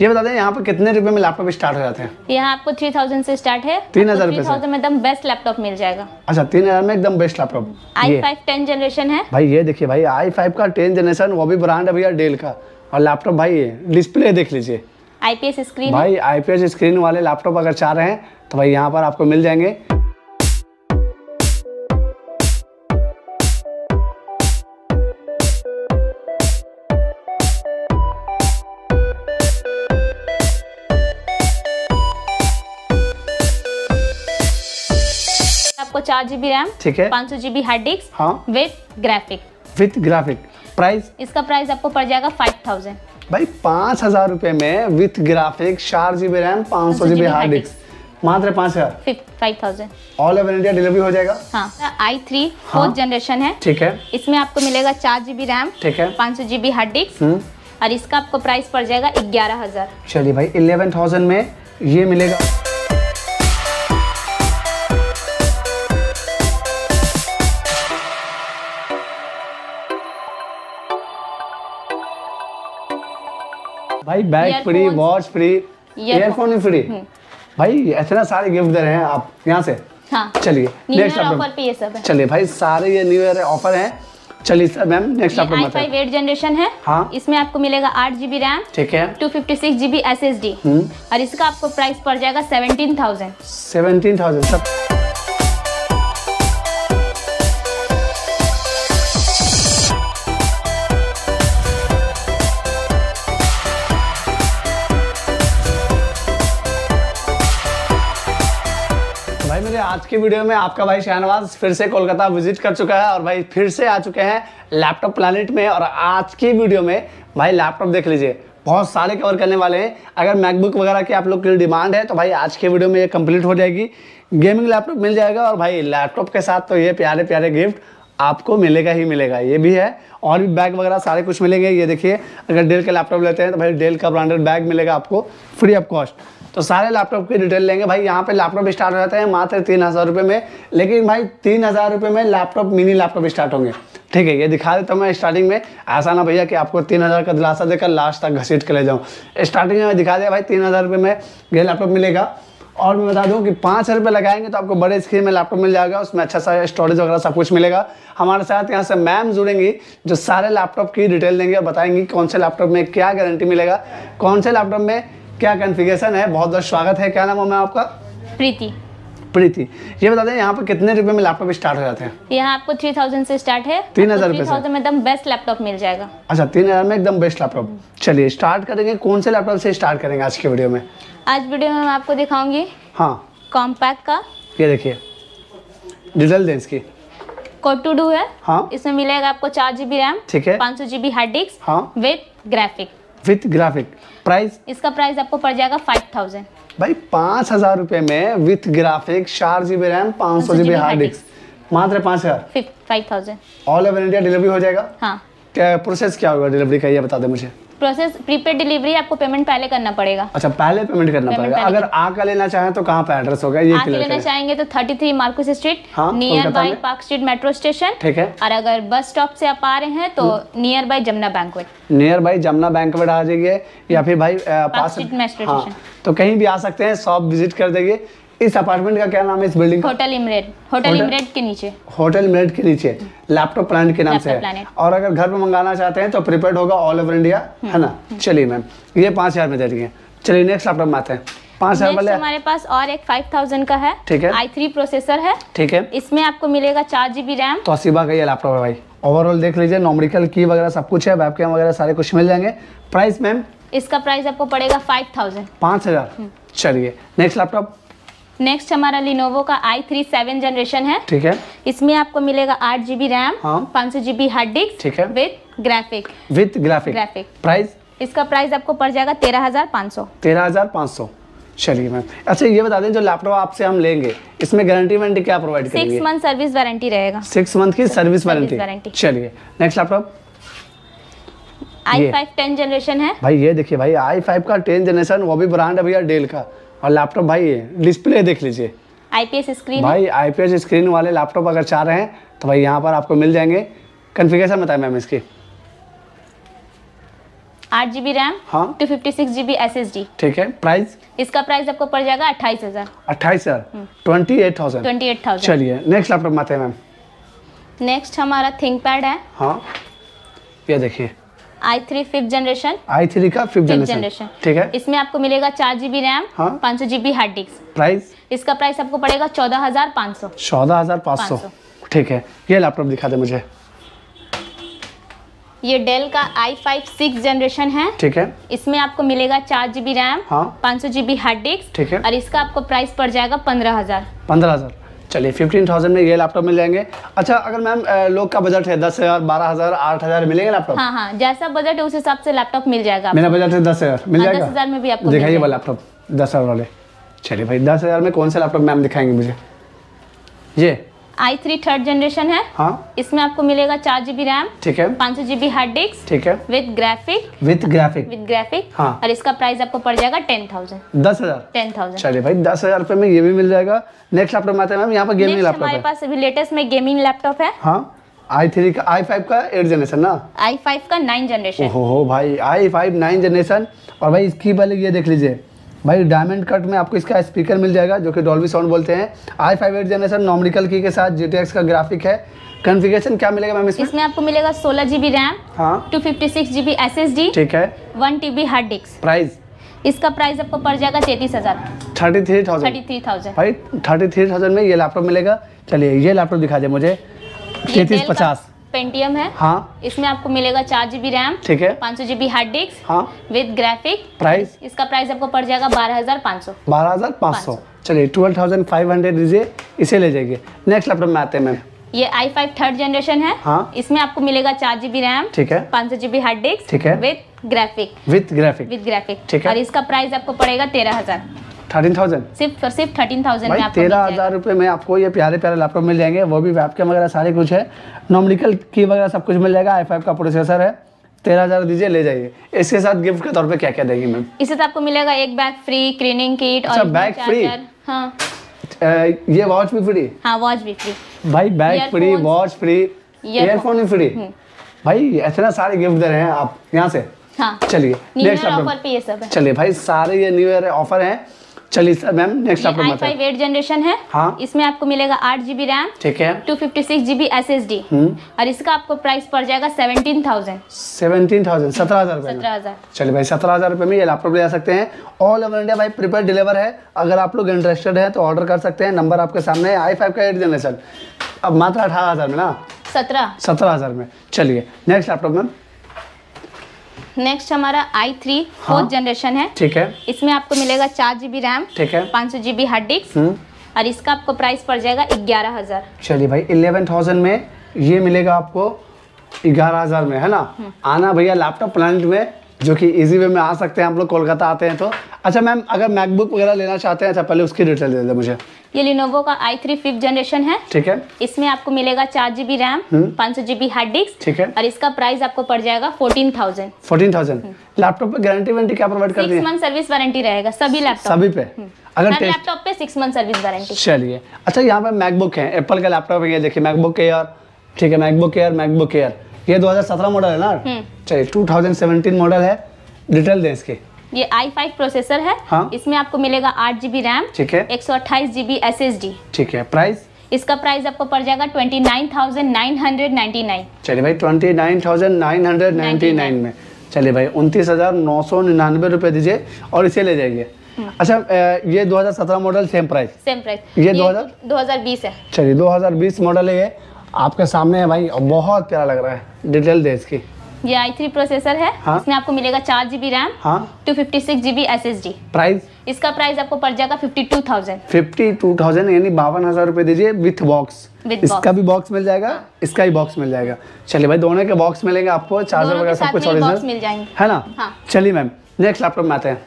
ये बता दें यहाँ पर कितने रुपए में लैपटॉप स्टार्ट हो जाते हैं यहाँ आपको थ्री थाउजेंड से स्टार्ट है तीन हजार में एकदम बेस्ट लैपटॉप मिल जाएगा अच्छा तीन हजार में एकदम best laptop I five ten generation है भाई ये देखिए भाई आई फाइव का टेन जनरेशन वो भी ब्रांड है भैया डेल का और लैपटॉप भाई डिस्प्ले देख लीजिए आईपीएस स्क्रीन भाई आईपीएस स्क्रीन वाले लैपटॉप अगर चाह रहे हैं तो भाई यहाँ पर आपको मिल जाएंगे चार जीबी रैम ठीक है पाँच सौ जीबी हार्ड डिस्क हाँ with graphic with graphic price इसका प्राइस आपको पड़ जाएगा फाइव थाउजेंड भाई पाँच हजार रुपये में विथ ग्राफिक चार जीबी रैम पाँच सौ जीबी हार्ड डिस्क मात्र पाँच हजार five thousand all over India delivery हो जाएगा आई थ्री फोर्थ जनरेशन है ठीक है इसमें आपको मिलेगा चार जीबी रैम ठीक है पाँच सौ जीबी हार्ड डिस्क और इसका आपको प्राइस पड़ जाएगा ग्यारह हजार चलिए भाई इलेवन थाउजेंड में ये मिलेगा भाई bag free watch free earphone भी फ्री हम्म. भाई इतना सारे गिफ्ट दे रहे हैं आप यहाँ से हाँ. चलिए नेक्स्ट ऑफर चलिए भाई सारे ये न्यू ईयर ऑफर है चलिए मैम नेक्स्ट आपको फाइव एट जनरेशन है हाँ? इसमें आपको मिलेगा आठ जीबी रैम ठीक है two fifty six GB S और इसका आपको प्राइस पड़ जाएगा सेवनटीन थाउजेंड सेवनटीन थाउजेंड सब आज की वीडियो में आपका भाई शाहनवाज फिर से कोलकाता विजिट कर चुका है और भाई फिर से आ चुके हैं लैपटॉप प्लानिट में और आज की वीडियो में भाई लैपटॉप देख लीजिए बहुत सारे कवर करने वाले हैं अगर मैकबुक वगैरह की आप लोग के लिए डिमांड है तो भाई आज के वीडियो में ये कंप्लीट हो जाएगी गेमिंग लैपटॉप मिल जाएगा और भाई लैपटॉप के साथ तो ये प्यारे प्यारे गिफ्ट आपको मिलेगा ही मिलेगा ये भी है और भी बैग वगैरह सारे कुछ मिलेंगे ये देखिए अगर डेल का लैपटॉप लेते हैं तो भाई डेल का ब्रांडेड बैग मिलेगा आपको फ्री ऑफ कॉस्ट तो सारे लैपटॉप की डिटेल लेंगे भाई यहाँ पे लैपटॉप स्टार्ट हो जाते हैं मात्र तीन हज़ार रुपये में लेकिन भाई तीन हज़ार रुपये में लैपटॉप मिनी लैपटॉप स्टार्ट होंगे ठीक है ये दिखा देता हूँ मैं स्टार्टिंग में ऐसा ना भैया कि आपको तीन हज़ार का दिलासा देकर लास्ट तक घसीट के ले जाऊँ स्टार्टिंग में दिखा दिया भाई तीन हज़ार रुपये में ये लैपटॉप मिलेगा और मैं बता दूं कि पाँच हज़ार रुपये लगाएंगे तो आपको बड़े स्क्रीन में लैपटॉप मिल जाएगा उसमें अच्छा सा स्टोरेज वगैरह सब कुछ मिलेगा हमारे साथ यहाँ से मैम जुड़ेंगी जो सारे लैपटॉप की डिटेल देंगे और बताएंगी कौन से लैपटॉप में क्या गारंटी मिलेगा कौन से लैपटॉप में क्या कन्फिगेशन है बहुत बहुत स्वागत है क्या नाम है आपका प्रीति प्रीति ये बता दें यहाँ पर कितने रुपए में लैपटॉप स्टार्ट हो जाते हैं यहाँ आपको थ्री थाउजेंड से स्टार्ट है तीन हजार रुपए में एकदम बेस्ट लैपटॉप मिल जाएगा अच्छा तीन हजार में एकदम बेस्ट लैपटॉप चलिए स्टार्ट करेंगे कौन से लैपटॉप से स्टार्ट करेंगे आज के वीडियो में आज वीडियो में हम आपको दिखाऊंगी हाँ कॉम्पैक्ट का ये देखिए डिटेल दें इसकी कोड है हाँ इसमें मिलेगा आपको चार जीबी रैम ठीक है पाँच सौ जीबी हार्ड डिस्क हाँ with graphic with graphic price इसका प्राइस आपको पड़ जाएगा फाइव थाउजेंड भाई पाँच हजार रुपये में विथ ग्राफिक चार जी बी रैम पाँच सौ जी बी हार्ड डिस्क मात्र पाँच हजार five thousand all over India delivery हो जाएगा हाँ क्या प्रोसेस क्या होगा डिलीवरी का ये बता दे मुझे प्रोसेस प्रीपेड डिलीवरी आपको पेमेंट पहले करना पड़ेगा अच्छा पहले पेमेंट करना पेमेंट पड़ेगा अगर आकर लेना चाहें तो कहाँ पे एड्रेस होगा ये आकर लेना चाहेंगे तो 33 Marcus street near by park street metro station ठीक है और अगर बस स्टॉप से आप आ रहे हैं तो near by Jamuna bank near by Jamuna bank आ जाइए या फिर भाई पार्क स्ट्रीट मेट्रो स्टेशन तो कहीं भी आ सकते हैं शॉप विजिट कर देंगे इस अपार्टमेंट का क्या नाम है इस building hotel Emirate hotel Emirate के नीचे होटल इमरेट के नीचे लैपटॉप प्लांट के नाम से है और अगर घर पे मंगाना चाहते हैं तो प्रीपेड होगा ऑल ओवर इंडिया हम्म। है ना हम्म। चलिए मैम ये पांच हज़ार में दे रही है चलिए नेक्स्ट लैपटॉप में आते हैं पाँच हजार वाले हमारे पास और एक फाइव थाउजेंड का है ठीक है आई थ्री प्रोसेसर है ठीक है इसमें आपको मिलेगा चार जीबी रैम तो असीबा का ये लैपटॉप है भाई ओवरऑल देख लीजिए नॉमरिकल की वगैरह सब कुछ है वेबकैम वगैरह सारे कुछ मिल जाएंगे प्राइस मैम इसका प्राइस आपको पड़ेगा फाइव थाउजेंड पाँच हजार हम्म। चलिए नेक्स्ट लैपटॉप नेक्स्ट हमारा लिनोवो का आई थ्री सेवन जनरेशन है ठीक है इसमें आपको मिलेगा आठ जीबी रैम हाँ। पाँच सौ जीबी हार्ड डिस्क ठीक है with graphic with graphic graphic price इसका प्राइस आपको पड़ जाएगा तेरह हजार पाँच सौ तेरह हजार पाँच सौ चलिए मैम अच्छा ये बता दें जो लैपटॉप आपसे हम लेंगे इसमें गारंटी वारंटी क्या प्रोवाइड करेंगे सिक्स मंथ सर्विस वारंटी रहेगा सिक्स मंथ की सर्विस वारंटी चलिए नेक्स्ट लैपटॉप i5 10 जनरेशन है भाई ये देखिए भाई आई फाइव का टेन जनरेशन वो भी ब्रांड है भैया डेल का और लैपटॉप भाई डिस्प्ले देख लीजिए आईपीएस स्क्रीन भाई आईपीएस स्क्रीन वाले लैपटॉप अगर चाह रहे हैं तो भाई यहाँ पर आपको मिल जाएंगे कन्फिगेशन बताए मैम इसकी आठ जी बी रैम हाँ two fifty six G B S S D ठीक है प्राइस इसका प्राइस आपको पड़ जाएगा अट्ठाईस हजार अट्ठाईस हजार twenty eight thousand twenty eight thousand चलिए नेक्स्ट लैपटॉप आते हैं मैम नेक्स्ट हमारा थिंक पैड है हाँ ये देखिए I three fifth generation I three का फिफ्थ जनरेशन ठीक है इसमें आपको मिलेगा चार जीबी रैम हाँ? पाँच सौ जीबी हार्ड डिस्क प्राइस इसका प्राइस आपको पड़ेगा चौदह हजार पाँच सौ चौदह हजार पाँच सौ ठीक है ये लैपटॉप दिखा दे मुझे ये डेल का आई फाइव सिक्स जनरेशन है ठीक है इसमें आपको मिलेगा चार जीबी रैम हाँ। पाँच सौ जीबी हार्ड डिस्क ठीक है और इसका आपको प्राइस पड़ जाएगा पंद्रह हजार पंद्रह हजार चलिए फिफ्टीन थाउजेंड में ये लैपटॉप मिल जाएंगे अच्छा अगर मैम लोग का बजट है दस हज़ार बारह हज़ार आठ हज़ार मिलेंगे लैपटॉप हाँ हाँ जैसा बजट है उस हिसाब से लैपटॉप मिल जाएगा मेरा बजट है दस हज़ार मिल हाँ, जाएगा दिखाइए लैपटॉप दस हज़ार वाले चलिए भाई दस हज़ार में कौन सा लैपटॉप मैम दिखाएंगे मुझे ये आई थ्री थर्ड जनरेशन है हाँ इसमें आपको मिलेगा चार जीबी रैम ठीक है पाँच सौ जीबी हार्ड डिस्क ठीक है with graphic with graphic with graphic हाँ और इसका प्राइस आपको पड़ जाएगा टेन थाउजेंड दस हजार टेन थाउजेंड चलिए भाई दस हजार रुपए में ये भी मिल जाएगा नेक्स्ट लैपटॉप में आता मैम यहाँ पर गेमिंग लैपटॉप हमारे पास अभी लेटेस्ट में गेमिंग लैपटॉप है हाँ आई थ्री का आई फाइव का एट जनरेशन ना आई फाइव का नाइन जनरेशन हो भाई आई फाइव नाइन जनरेशन और भाई इसकी पहले ये देख लीजिए भाई डायमंड कट में आपको इसका स्पीकर मिल जाएगा जो कि डॉल्बी साउंड बोलते हैं आई फाइव एट जनरेशन नॉमिकल की के साथ जी का ग्राफिक है कॉन्फ़िगरेशन क्या मिलेगा मैम इसमें इसमें आपको मिलेगा सोलह GB RAM two fifty six GB S S D ठीक है one T B hard disk price इसका प्राइस आपको पड़ जाएगा तैतीस हज़ार thirty three thousand thirty three thousand thirty three thousand में ये लैपटॉप मिलेगा चलिए ये लैपटॉप दिखा दे मुझे तैतीस पचास पेंटियम है हाँ इसमें आपको मिलेगा चार जीबी रैम ठीक है पाँच सौ जीबी हार्ड डिस्क हाँ विद ग्राफिक प्राइस इसका प्राइस आपको पड़ जाएगा बारह हजार पाँच सौ बारह हजार पाँच सौ चलिए ट्वेल्व थाउजेंड फाइव हंड्रेड दीजिए इसे ले जाइए नेक्स्ट लैपटॉप में आते हैं मैम ये आई फाइव थर्ड जनरेशन है हाँ? इसमें आपको मिलेगा चार जीबी रैम ठीक है पाँच सौ जीबी हार्ड डिस्क ठीक है with graphic with graphic with graphic ठीक है और इसका प्राइस आपको पड़ेगा तेरह हजार थर्टीन थाउजेंड सिर्फ और सिर्फ थर्टीन थाउजेंड भाई तेरह हज़ार रुपये में आपको ये प्यारे प्यारे लैपटॉप मिल जाएंगे वो भी वैप के वगैरह सारे कुछ है नॉमिकल की वगैरह सब कुछ मिल जाएगा आई फाइव का प्रोसेसर है तेरह हजार दीजिए ले जाइए इसके साथ गिफ्ट के तौर पे क्या क्या देगी मैम इसके साथ आपको मिलेगा एक बैग फ्री क्लीनिंग किट और बैग अच्छा, फ्री हाँ ये वॉच भी फ्री हाँ वॉच भी फ्री भाई bag free watch free earphone भी फ्री हम्म। भाई इतना सारे गिफ्ट दे रहे हैं आप यहाँ से हाँ। चलिए नेक्स्ट ऑफर पे ये सब है चलिए भाई सारे ये न्यू ईयर ऑफर हैं चलिए मैम नेक्स्ट जनरेशन है हाँ इसमें आपको मिलेगा आठ रैम ठीक है टू फिफ्टी सिक्स और इसका आपको प्राइस पड़ जाएगा सेवनटीन थाउजेंड सेवनटीन थाउजेंड सत्रह हजार सत्रह हजार चलिए भाई सत्रह हजार रुपये में ये लैपटॉप ले जा सकते हैं ऑल ओवर इंडिया भाई प्रिपेयर डिलीवर है अगर आप लोग इंटरेस्टेड है तो ऑर्डर कर सकते हैं नंबर आपके सामने आई फाइव का एट जनरेशन अब मात्र अठारह हजार में ना सत्रह सत्रह हजार में चलिए नेक्स्ट लैपटॉप मैम नेक्स्ट हमारा आई थ्री फोर्थ जनरेशन है ठीक है इसमें आपको मिलेगा चार जीबी रैम ठीक है पाँच सौ जीबी हार्ड डिस्क और इसका आपको प्राइस पड़ जाएगा ग्यारह हजार चलिए भाई इलेवन थाउजेंड में ये मिलेगा आपको ग्यारह हजार में है ना हम्म। आना भैया लैपटॉप प्लांट में जो कि इजी वे में आ सकते हैं हम लोग कोलकाता आते हैं तो अच्छा मैम अगर मैकबुक वगैरह लेना चाहते हैं अच्छा पहले उसकी डिटेल दे दे मुझे ये लिनोवो का आई थ्री फिफ्थ जनरेशन है ठीक है इसमें आपको मिलेगा चार जीबी रैम पांच सौ जीबी हार्ड डिस्क ठीक है और इसका प्राइस आपको पड़ जाएगा fourteen thousand fourteen thousand laptop पे गारंटी वारंटी क्या प्रोवाइड करती है मंथ सर्विस वारंटी रहेगा सभी लैपटॉप सभी पे हम्म। अगर लैपटॉप पे सिक्स मंथ सर्विस वारंटी चलिए अच्छा यहाँ पे मैकबुक है एप्पल का लैपटॉप है देखिए मैकबुक एयर ठीक है मैकबुक एयर मैकबुक एयर ये 2017 मॉडल है ना हम्म। चलिए 2017 मॉडल है डिटेल दें इसके ये आई फाइव प्रोसेसर है हाँ? इसमें आपको मिलेगा आठ जीबी रैम ठीक है एक सौ अट्ठाईस जीबी एस एस डी ठीक है प्राइस इसका प्राइस आपको पड़ जाएगा twenty nine thousand nine hundred ninety nine चलिए भाई twenty nine thousand nine hundred ninety nine में चलिए भाई उनतीस हज़ार नौ सौ निन्यानवे रुपये दीजिए और इसे ले जाइए हम्म। अच्छा ये 2017 model same price same price ये 2000 2020 है चलिए 2020 मॉडल है ये आपके सामने है भाई और बहुत प्यारा लग रहा है डिटेल दे इसकी ये आई थ्री प्रोसेसर है हाँ? इसमें आपको मिलेगा चार GB RAM two fifty six GB S S D price इसका प्राइस आपको पड़ जाएगा fifty two thousand fifty two thousand यानी बावन हजार रूपए दीजिए विथ बॉक्स इसका भी बॉक्स मिल जाएगा हाँ। इसका भी बॉक्स मिल जाएगा चलिए भाई दोनों के बॉक्स मिलेंगे आपको चार्जर वगैरह सब कुछ मिल जाएंगे है ना हाँ। चलिए मैम नेक्स्ट लैपटॉप में आते हैं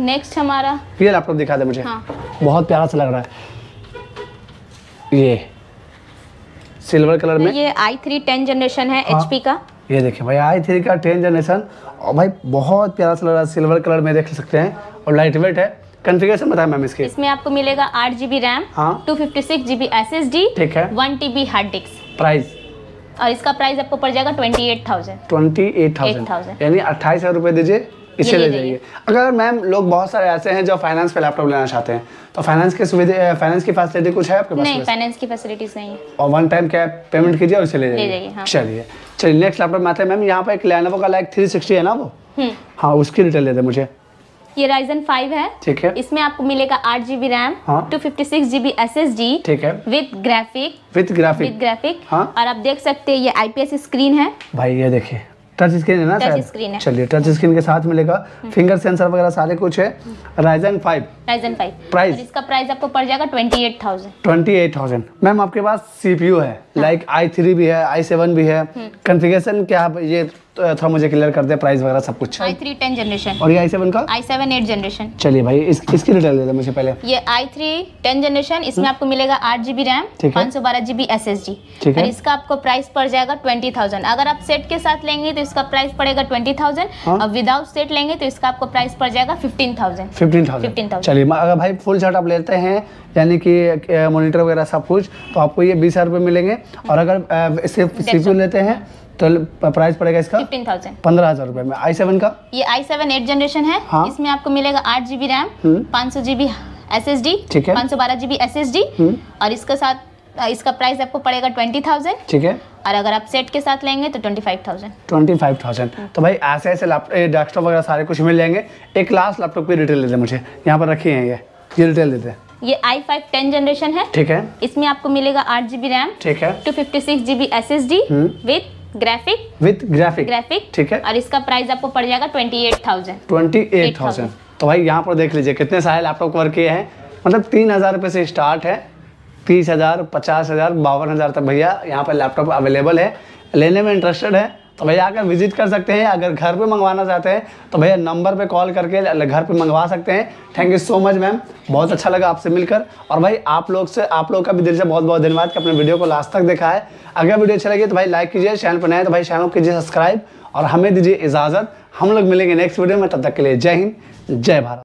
नेक्स्ट हमारा ये लैपटॉप दिखा दे मुझे हाँ। बहुत प्यारा सा लग रहा है ये सिल्वर कलर तो में ये आई थ्री टेन जनरेशन है एच हाँ, का ये देखिए भाई आई थ्री का टेन जनरेशन और भाई बहुत प्यारा सा लग रहा है सिल्वर कलर में देख सकते हैं और लाइट वेट है कन्फिगेशन बताया मैम इसके इसमें आपको मिलेगा आठ G B RAM two fifty six G S S D ठीक है one T hard disk price और इसका प्राइस आपको पड़ जाएगा twenty eight thousand twenty eight thousand यानी अट्ठाईस हज़ार रुपए दीजिए इसे ले जाइए अगर मैम लोग बहुत सारे ऐसे हैं जो फाइनेंस पे लैपटॉप लेना चाहते हैं तो फाइनेंस की सुविधा फाइनेंस की फैसिलिटी कुछ है आपके पास नहीं फाइनेंस की फैसिलिटीज नहीं और वन टाइम क्या पेमेंट कीजिए और इसे ले जाइए हाँ। चलिए चलिए नेक्स्ट लैपटॉप में आते हैं मैम यहाँ पर एक लेनोवो का लाइक थ्री सिक्सटी है ना वो हम्म। हाँ उसकी डिटेल दे दे मुझे ये राइजन फाइव है ठीक है इसमें आपको मिलेगा आठ GB RAM two fifty six GB S S G ठीक है with graphic with graphic with graphic और आप देख सकते हैं ये आईपीएस स्क्रीन है भाई ये देखिए टच स्क्रीन है ना सर चलिए टच स्क्रीन के साथ मिलेगा फिंगर सेंसर वगैरह सारे कुछ है Ryzen five Ryzen five price इसका प्राइस आपको पड़ जाएगा twenty eight thousand twenty eight thousand ma'am आपके पास सीपीयू है लाइक आई थ्री भी है आई सेवन भी है कन्फिगेशन हम्म। क्या ये तो, थोड़ा मुझे क्लियर कर दे प्राइस वगैरह सब कुछ आई थ्री टेन जनरेशन और ये आई सेवन का आई सेवन एट जनरेशन चलिए भाई इस, इसकी डिटेल दे दे मुझे पहले ये आई थ्री टेन जनरेशन इसमें हम्म। आपको मिलेगा आठ जीबी रैम पाँच सौ बारह जीबी एस एस जी और इसका आपको प्राइस पड़ जाएगा ट्वेंटी थाउजेंड अगर आप सेट के साथ लेंगे तो इसका प्राइस पड़ेगा ट्वेंटी थाउजेंड हाँ। और विदाउट सेट लेंगे तो इसका आपको प्राइस पड़ जाएगा फिफ्टीन थाउजेंड फिफ्टीन थाउजेंड चलिए अगर भाई फुल शर्ट आप लेते हैं यानी कि मोनिटर वगैरह सब कुछ तो आपको ये बीस हज़ार रुपये मिलेंगे और अगर सिर्फ सी लेते हैं तो प्राइस पड़ेगा इसका थाउजेंड पंद्रह हजार रूपए में आई सेवन का ये आई सेवन एट जनरेशन है हाँ? इसमें आपको मिलेगा आठ जीबी रैम हम्म। पाँच सौ जीबी एस एस डी पाँच सौ बारह जीबी एस एस डी और इसका साथ इसका प्राइस आपको पड़ेगा ट्वेंटी थाउजेंड ठीक है और अगर आप सेट के साथ लेंगे तो twenty five thousand twenty five thousand तो भाई ऐसे ऐसे लैपटॉप डेस्कटॉप वगैरह सारे कुछ मिल जाएंगे एक लास्ट लैपटॉप की डिटेल देते मुझे यहाँ पर रखे हैं ये ये डिटेल देते हैं ये i5 10 टेन जनरेशन है ठीक है इसमें आपको मिलेगा आठ जीबी रैम ठीक है two fifty six GB S S D with graphic with graphic graphic ठीक है और इसका प्राइस आपको पड़ जाएगा twenty eight thousand twenty eight thousand तो भाई यहाँ पर देख लीजिए कितने सारे लैपटॉप वर्क किए हैं मतलब तीन हज़ार रुपये से स्टार्ट है तीस हज़ार पचास हज़ार बावन हज़ार तक भैया यहाँ पर लैपटॉप अवेलेबल है लेने में इंटरेस्टेड है तो भैया आकर विजिट कर सकते हैं अगर घर पे मंगवाना चाहते हैं तो भैया नंबर पे कॉल करके घर पे मंगवा सकते हैं thank you so much ma'am बहुत अच्छा लगा आपसे मिलकर और भाई आप लोग से आप लोग का भी दिल से बहुत बहुत धन्यवाद कि अपने वीडियो को लास्ट तक देखा है अगर वीडियो अच्छा लगी तो भाई लाइक कीजिए चैनल पर नए तो भाई चैनल कीजिए सब्सक्राइब और हमें दीजिए इजाज़त हम लोग मिलेंगे नेक्स्ट वीडियो में तब तक के लिए जय हिंद जय भारत